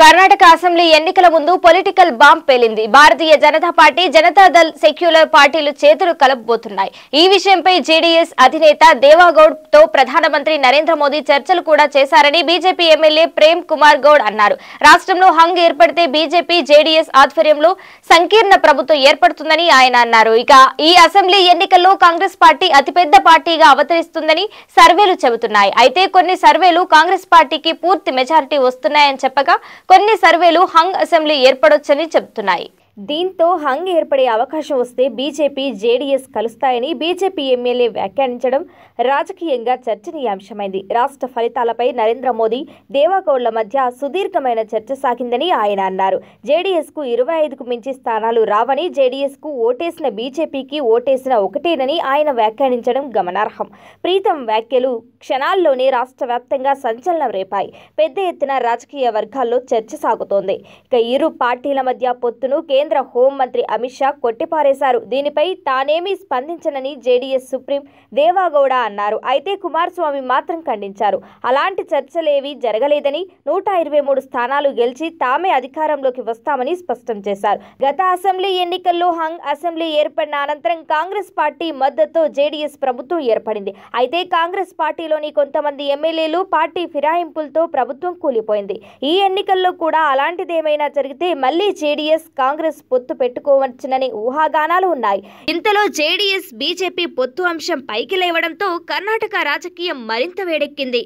Karnataka assembly ఎన్నికల ముందు political bomb పేలింది భారతీయ జనతా పార్టీ జనతాదళ్ సెక్యులర్ పార్టీలు చేతులు కలపబోతున్నాయి ఈ విషయంపై జేడీఎస్ అధినేత దేవాగౌడ్ తో ప్రధానమంత్రి నరేంద్ర మోదీ చర్చలు కూడా చేశారని బీజేపీ ఎమ్మెల్యే ప్రేమ్ కుమార్ గౌడ్ అన్నారు రాష్ట్రంలో హంగ్ ఏర్పడితే బీజేపీ జేడీఎస్ ఆధ్వర్యంలో సంకీర్ణ ప్రభుత్వం ఏర్పడుతుందని ఆయన అన్నారు ఇక ఈ అసెంబ్లీ ఎన్నికల్లో కాంగ్రెస్ పార్టీ అతిపెద్ద పార్టీగా అవతరిస్తుందని సర్వేలు చెబుతున్నాయి అయితే కొన్ని సర్వేలు కాంగ్రెస్ పార్టీకి పూర్తి మెజారిటీ వస్తున్నాయని చెప్పగా కొన్ని సర్వేలు హంగ్ అసెంబ్లీ ఏర్పడొచ్చని చెబుతున్నాయి దీంతో హంగ్ ఏర్పడే అవకాశం వస్తే బీజేపీ జేడీఎస్ కలుస్తాయని బీజేపీ ఎమ్మెల్యే వ్యాఖ్యానించడం రాజకీయంగా చర్చనీయాంశమైంది రాష్ట్ర ఫలితాలపై నరేంద్ర మోదీ దేవాగౌడ్ల మధ్య సుదీర్ఘమైన చర్చ సాగిందని ఆయన అన్నారు జేడీఎస్కు ఇరవై ఐదుకు మించి స్థానాలు రావని జేడీఎస్కు ఓటేసిన బీజేపీకి ఓటేసిన ఒకటేనని ఆయన వ్యాఖ్యానించడం గమనార్హం ప్రీతం వ్యాఖ్యలు క్షణాల్లోనే రాష్ట్ర వ్యాప్తంగా సంచలనం రేపాయి పెద్ద ఎత్తున రాజకీయ వర్గాల్లో చర్చ సాగుతోంది ఇక ఇరు పార్టీల మధ్య పొత్తును కే కేంద్ర హోంమంత్రి అమిత్ షా కొట్టిపారేశారు దీనిపై తానేమీ స్పందించనని జేడీఎస్ సుప్రీం దేవాగౌడ అన్నారు అయితే కుమారస్వామి మాత్రం ఖండించారు అలాంటి చర్చలేవీ జరగలేదని నూట ఇరవై మూడు స్థానాలు గెలిచి తామే అధికారంలోకి వస్తామని స్పష్టం చేశారు గత అసెంబ్లీ ఎన్నికల్లో హంగ్ అసెంబ్లీ ఏర్పడిన అనంతరం కాంగ్రెస్ పార్టీ మద్దతుతో జేడీఎస్ ప్రభుత్వం ఏర్పడింది అయితే కాంగ్రెస్ పార్టీలోని కొంతమంది ఎమ్మెల్యేలు పార్టీ ఫిరాయింపులతో ప్రభుత్వం కూలిపోయింది ఈ ఎన్నికల్లో కూడా అలాంటిదేమైనా జరిగితే మళ్లీ జేడీఎస్ కాంగ్రెస్ కాంగ్రెస్ పొత్తు పెట్టుకోవచ్చునని ఊహాగానాలు ఉన్నాయి ఇంతలో జేడీఎస్ బీజేపీ పొత్తు అంశం పైకి లేవడంతో కర్ణాటక రాజకీయం మరింత వేడెక్కింది